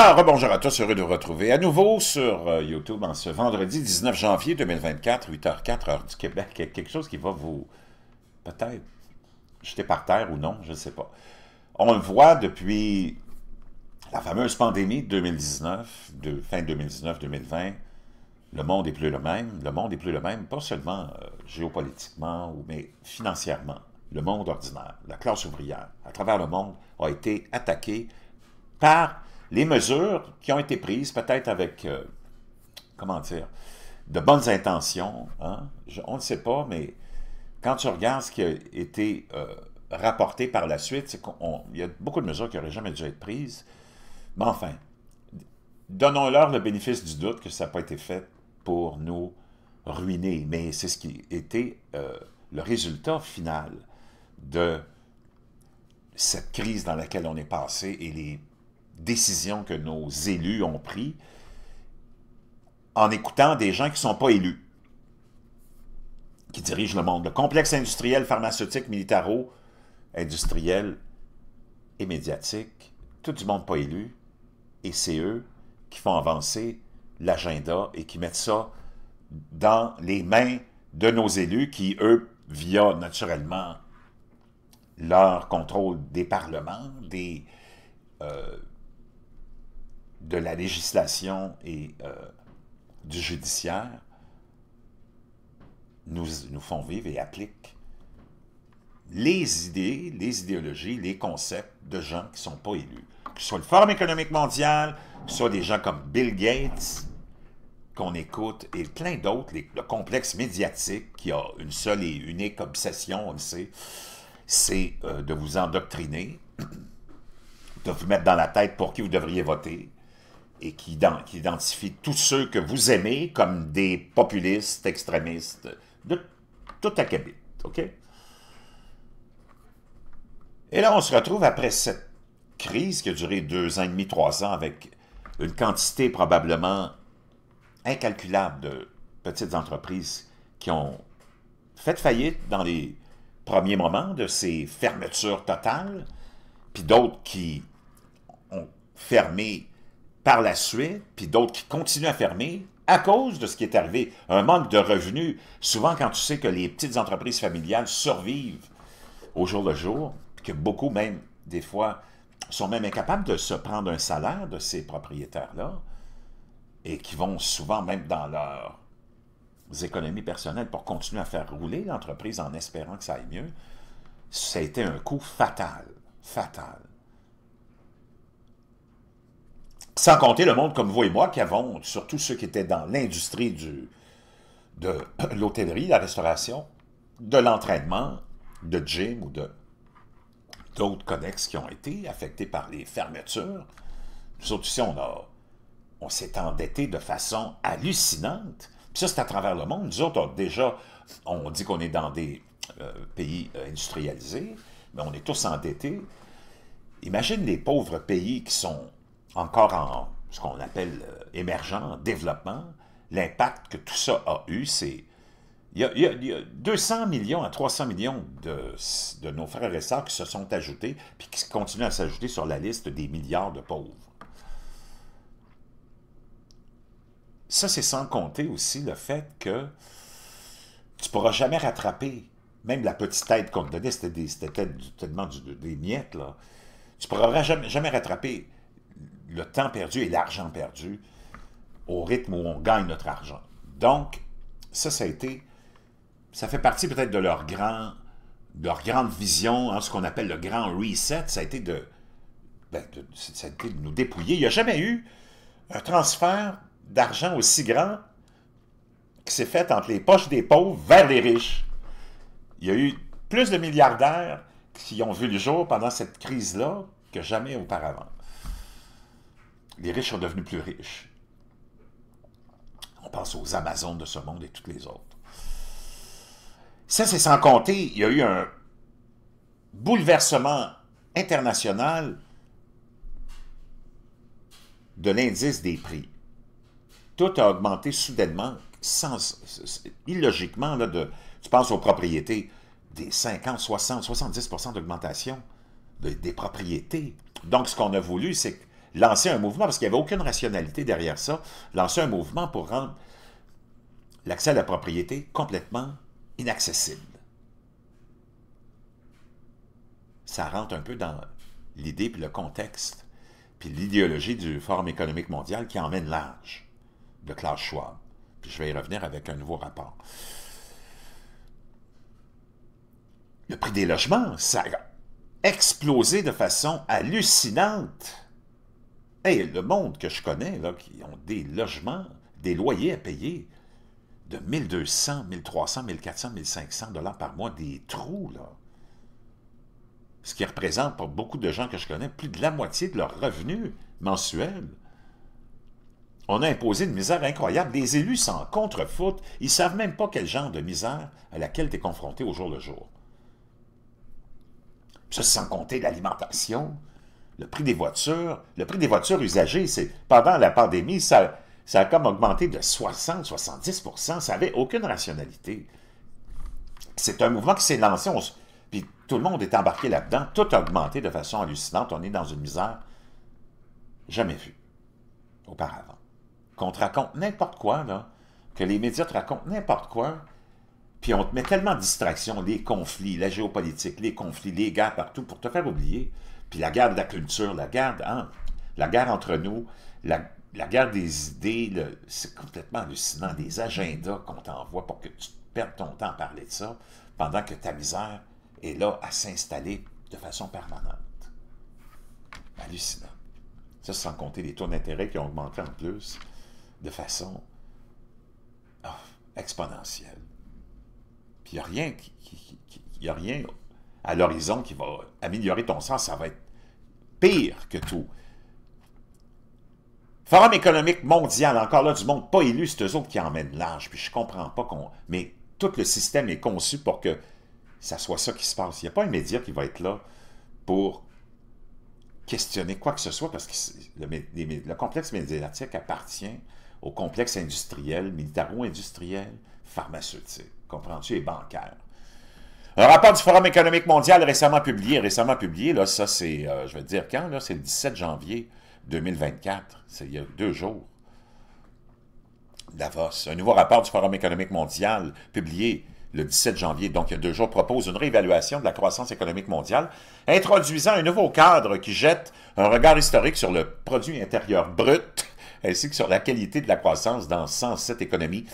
Bonjour ah, rebonjour à tous, heureux de vous retrouver à nouveau sur euh, YouTube en ce vendredi 19 janvier 2024, 8h04, heure du Québec. Quelque chose qui va vous, peut-être, jeter par terre ou non, je ne sais pas. On le voit depuis la fameuse pandémie de 2019, de fin 2019-2020, le monde est plus le même. Le monde est plus le même, pas seulement euh, géopolitiquement, mais financièrement. Le monde ordinaire, la classe ouvrière, à travers le monde, a été attaquée par les mesures qui ont été prises, peut-être avec, euh, comment dire, de bonnes intentions, hein, on ne sait pas, mais quand tu regardes ce qui a été euh, rapporté par la suite, il y a beaucoup de mesures qui n'auraient jamais dû être prises. Mais enfin, donnons-leur le bénéfice du doute que ça n'a pas été fait pour nous ruiner. Mais c'est ce qui était euh, le résultat final de cette crise dans laquelle on est passé et les décisions que nos élus ont pris en écoutant des gens qui ne sont pas élus, qui dirigent le monde. Le complexe industriel, pharmaceutique, militaro, industriel et médiatique, tout du monde pas élu, et c'est eux qui font avancer l'agenda et qui mettent ça dans les mains de nos élus qui, eux, via naturellement leur contrôle des parlements, des, euh, de la législation et euh, du judiciaire nous, nous font vivre et appliquent les idées, les idéologies, les concepts de gens qui ne sont pas élus. Que ce soit le Forum économique mondial, que soit des gens comme Bill Gates, qu'on écoute, et plein d'autres, le complexe médiatique qui a une seule et unique obsession, on le sait, c'est euh, de vous endoctriner, de vous mettre dans la tête pour qui vous devriez voter, et qui, qui identifie tous ceux que vous aimez comme des populistes, extrémistes, de tout acabit, OK? Et là, on se retrouve après cette crise qui a duré deux ans et demi, trois ans, avec une quantité probablement incalculable de petites entreprises qui ont fait faillite dans les premiers moments de ces fermetures totales, puis d'autres qui ont fermé par la suite, puis d'autres qui continuent à fermer à cause de ce qui est arrivé. Un manque de revenus. Souvent, quand tu sais que les petites entreprises familiales survivent au jour le jour, que beaucoup, même des fois, sont même incapables de se prendre un salaire de ces propriétaires-là, et qui vont souvent même dans leurs économies personnelles pour continuer à faire rouler l'entreprise en espérant que ça aille mieux, ça a été un coup fatal, fatal. Sans compter le monde comme vous et moi qui avons, surtout ceux qui étaient dans l'industrie de l'hôtellerie, la restauration, de l'entraînement, de gym ou de d'autres connexes qui ont été affectés par les fermetures. Nous autres ici, on, s'est endettés de façon hallucinante. ça, c'est à travers le monde. Nous autres, on, déjà, on dit qu'on est dans des euh, pays euh, industrialisés, mais on est tous endettés. Imagine les pauvres pays qui sont encore en ce qu'on appelle euh, émergent, développement, l'impact que tout ça a eu, c'est... Il, y, a, 200 millions à 300 millions de, nos frères et sœurs qui se sont ajoutés, puis qui continuent à s'ajouter sur la liste des milliards de pauvres. Ça, c'est sans compter aussi le fait que tu ne pourras jamais rattraper, même la petite aide qu'on te donnait, c'était tellement des miettes, là. tu ne pourras jamais, jamais rattraper le temps perdu et l'argent perdu au rythme où on gagne notre argent. Donc, ça, ça a été, ça fait partie peut-être de leur grand, leur grande vision, hein, ce qu'on appelle le grand reset, ça a été de, ben, de ça a été de nous dépouiller. Il n'y a jamais eu un transfert d'argent aussi grand qui s'est fait entre les poches des pauvres vers les riches. Il y a eu plus de milliardaires qui ont vu le jour pendant cette crise-là que jamais auparavant les riches sont devenus plus riches. On pense aux Amazones de ce monde et toutes les autres. Ça, c'est sans compter, il y a eu un bouleversement international de l'indice des prix. Tout a augmenté soudainement, sans, illogiquement, de, tu penses aux propriétés, des 50, 60, 70 d'augmentation des propriétés. Donc, ce qu'on a voulu, c'est que lancer un mouvement, parce qu'il n'y avait aucune rationalité derrière ça, lancer un mouvement pour rendre l'accès à la propriété complètement inaccessible. Ça rentre un peu dans l'idée puis le contexte, puis l'idéologie du Forum économique mondial qui emmène l'âge de Claude Schwab. Puis je vais y revenir avec un nouveau rapport. Le prix des logements, ça a explosé de façon hallucinante Hey, le monde que je connais, là, qui ont des logements, des loyers à payer de 1200, 1300, 1400, 1500 dollars par mois, des trous, là. Ce qui représente pour beaucoup de gens que je connais plus de la moitié de leurs revenus mensuel. On a imposé une misère incroyable. Des élus s'en contrefoutent. Ils ne savent même pas quel genre de misère à laquelle tu es confronté au jour le jour. Ça, sans compter l'alimentation, le prix des voitures, le prix des voitures usagées, c'est pendant la pandémie, ça, ça a comme augmenté de 60-70 ça n'avait aucune rationalité. C'est un mouvement qui s'est lancé, puis tout le monde est embarqué là-dedans, tout a augmenté de façon hallucinante, on est dans une misère jamais vue auparavant. Qu'on te raconte n'importe quoi, là, que les médias te racontent n'importe quoi, puis on te met tellement de distractions, les conflits, la géopolitique, les conflits, les guerres partout, pour te faire oublier puis la guerre de la culture, la guerre, hein, la guerre entre nous, la, guerre des idées, c'est complètement hallucinant. Des agendas qu'on t'envoie pour que tu perdes ton temps à parler de ça, pendant que ta misère est là à s'installer de façon permanente. Hallucinant. Ça, sans compter les taux d'intérêt qui ont augmenté en plus de façon ah, exponentielle. Puis il n'y a rien, qui, a rien à l'horizon qui va améliorer ton sens, ça va être pire que tout. Forum économique mondial, encore là, du monde pas élu, c'est eux autres qui emmènent l'âge, puis je comprends pas qu'on... Mais tout le système est conçu pour que ça soit ça qui se passe. Il n'y a pas un média qui va être là pour questionner quoi que ce soit, parce que le, le complexe médiatique appartient au complexe industriel, militaro-industriel, pharmaceutique, comprends-tu, et bancaire. Un rapport du Forum économique mondial récemment publié, récemment publié, là, ça c'est, euh, je vais te dire quand, là, c'est le 17 janvier 2024, c'est il y a deux jours. Davos. Un nouveau rapport du Forum économique mondial publié le 17 janvier, donc il y a deux jours, propose une réévaluation de la croissance économique mondiale, introduisant un nouveau cadre qui jette un regard historique sur le produit intérieur brut, ainsi que sur la qualité de la croissance dans 107 économies.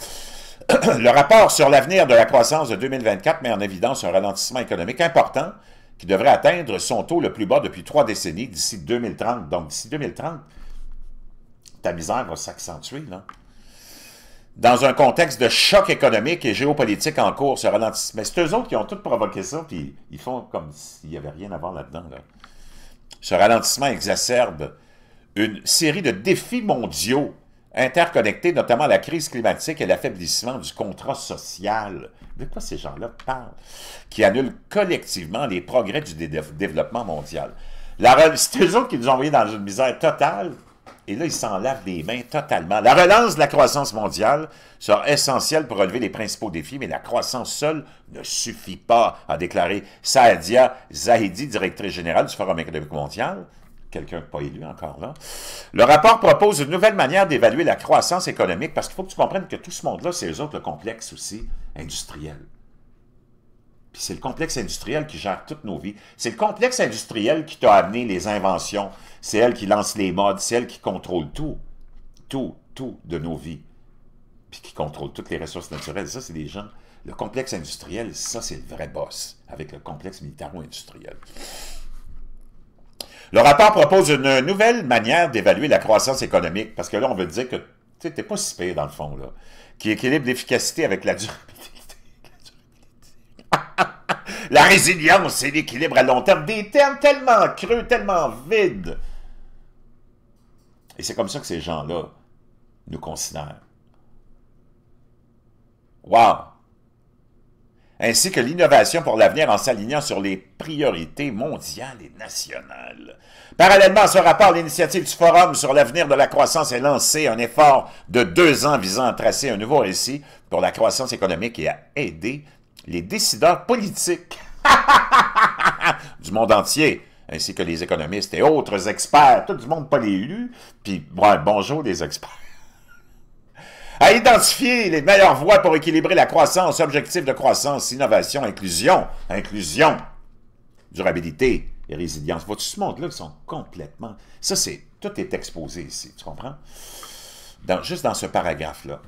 le rapport sur l'avenir de la croissance de 2024 met en évidence un ralentissement économique important qui devrait atteindre son taux le plus bas depuis trois décennies d'ici 2030. Donc, d'ici 2030, ta misère va s'accentuer, là. Dans un contexte de choc économique et géopolitique en cours, ce ralentissement. Mais C'est eux autres qui ont tout provoqué ça, puis ils font comme s'il n'y avait rien à voir là-dedans. Ce ralentissement exacerbe une série de défis mondiaux interconnectés, notamment la crise climatique et l'affaiblissement du contrat social. De quoi ces gens-là parlent? Qui annulent collectivement les progrès du développement mondial. C'est eux autres qui nous ont envoyés dans une misère totale, et là, ils s'en lavent les mains totalement. La relance de la croissance mondiale sera essentielle pour relever les principaux défis, mais la croissance seule ne suffit pas, a déclaré Saadia Zahidi, directrice générale du Forum économique mondial, quelqu'un pas élu encore là. Le rapport propose une nouvelle manière d'évaluer la croissance économique parce qu'il faut que tu comprennes que tout ce monde-là, c'est eux autres le complexe aussi industriel. Puis c'est le complexe industriel qui gère toutes nos vies. C'est le complexe industriel qui t'a amené les inventions. C'est elle qui lance les modes. C'est elle qui contrôle tout. Tout, tout de nos vies. Puis qui contrôle toutes les ressources naturelles. Ça, c'est des gens. Le complexe industriel, ça, c'est le vrai boss avec le complexe militaro-industriel. Le rapport propose une nouvelle manière d'évaluer la croissance économique, parce que là, on veut dire que tu n'es pas si pire, dans le fond, là, qui équilibre l'efficacité avec la durabilité. la résilience, c'est l'équilibre à long terme. Des termes tellement creux, tellement vides. Et c'est comme ça que ces gens-là nous considèrent. Wow! ainsi que l'innovation pour l'avenir en s'alignant sur les priorités mondiales et nationales. Parallèlement à ce rapport, l'initiative du Forum sur l'avenir de la croissance est lancée, un effort de deux ans visant à tracer un nouveau récit pour la croissance économique et à aider les décideurs politiques du monde entier, ainsi que les économistes et autres experts, tout le monde pas les élus, puis bonjour les experts à identifier les meilleures voies pour équilibrer la croissance, objectifs de croissance, innovation, inclusion, inclusion, durabilité et résilience. Vois-tu ce monde-là, ils sont complètement... Ça, c'est... Tout est exposé ici, tu comprends? juste dans ce paragraphe-là.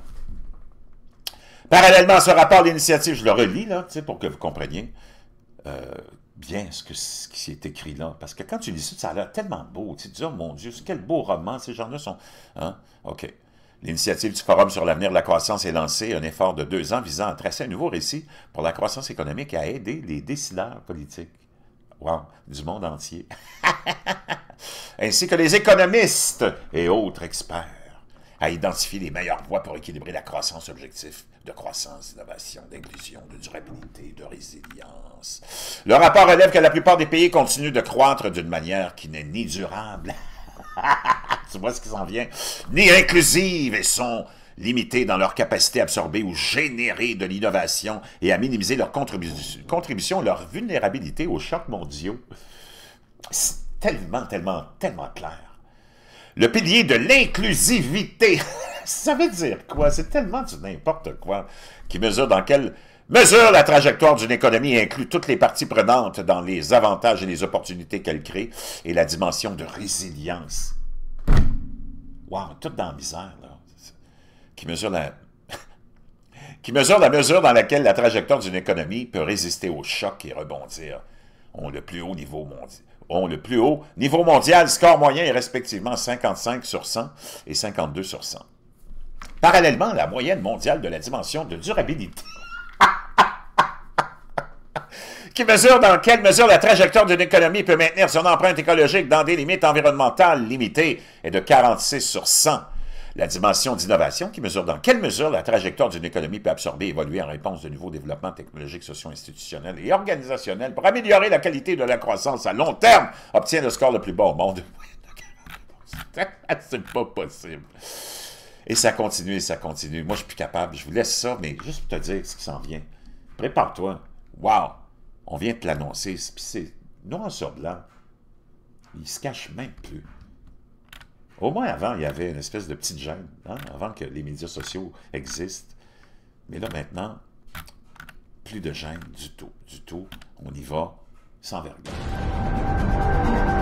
Parallèlement à ce rapport d'initiative, je le relis, là, tu sais, pour que vous compreniez euh, bien ce, que, ce qui s'est écrit là. Parce que quand tu lis ça, ça a l'air tellement beau. Tu te dis, oh mon Dieu, quel beau roman, ces gens-là sont... Hein? OK. L'initiative du Forum sur l'avenir de la croissance est lancée, un effort de deux ans visant à tracer un nouveau récit pour la croissance économique et à aider les décideurs politiques. du monde entier. Ainsi que les économistes et autres experts à identifier les meilleures voies pour équilibrer la croissance objectif de croissance, d'innovation, d'inclusion, de durabilité, de résilience. Le rapport relève que la plupart des pays continuent de croître d'une manière qui n'est ni durable tu vois ce qui s'en vient, ni inclusive et sont limitées dans leur capacité à absorber ou générer de l'innovation et à minimiser leur contribution, leur vulnérabilité aux chocs mondiaux. C'est tellement, tellement, tellement clair. Le pilier de l'inclusivité, ça veut dire quoi? C'est tellement du n'importe quoi qui mesure dans quelle mesure la trajectoire d'une économie inclut toutes les parties prenantes dans les avantages et les opportunités qu'elle crée et la dimension de résilience Wow, tout dans la misère, là. Qui mesure la... qui mesure la mesure dans laquelle la trajectoire d'une économie peut résister au choc et rebondir. Ont le plus haut niveau mondial. Ont le plus haut niveau mondial, score moyen est respectivement 55 sur 100 et 52 sur 100. Parallèlement, la moyenne mondiale de la dimension de durabilité qui mesure dans quelle mesure la trajectoire d'une économie peut maintenir son empreinte écologique dans des limites environnementales limitées est de 46 sur 100. La dimension d'innovation qui mesure dans quelle mesure la trajectoire d'une économie peut absorber et évoluer en réponse de nouveaux développements technologiques, sociaux, institutionnels et organisationnels pour améliorer la qualité de la croissance à long terme obtient le score le plus bas au monde. C'est pas possible. Et ça continue, ça continue. Moi, je suis plus capable. Je vous laisse ça, mais juste pour te dire ce qui s'en vient. Prépare-toi. Wow! On vient de l'annoncer, puis c'est noir sur blanc. Il se cache même plus. Au moins avant, il y avait une espèce de petite gêne, hein, avant que les médias sociaux existent. Mais là, maintenant, plus de gêne du tout. Du tout, on y va sans vergogne.